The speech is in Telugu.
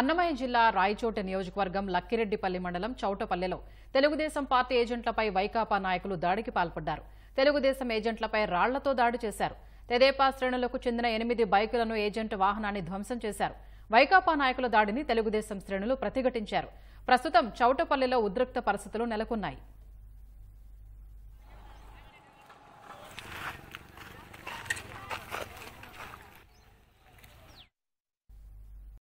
అన్నమయ్య జిల్లా రాయచోట నియోజకవర్గం లక్కిరెడ్డిపల్లి మండలం చౌటపల్లెలో తెలుగుదేశం పార్టీ ఏజెంట్లపై వైకాపా నాయకులు దాడికి పాల్పడ్డారు తెలుగుదేశం ఏజెంట్లపై రాళ్లతో దాడి చేశారు తెదేపా శ్రేణులకు చెందిన ఎనిమిది బైకులను ఏజెంట్ వాహనాన్ని ధ్వంసం చేశారు వైకాపా నాయకుల దాడిని తెలుగుదేశం శ్రేణులు ప్రతిఘటించారు ప్రస్తుతం చౌటపల్లిలో ఉద్రిక్త పరిస్థితులు నెలకొన్నాయి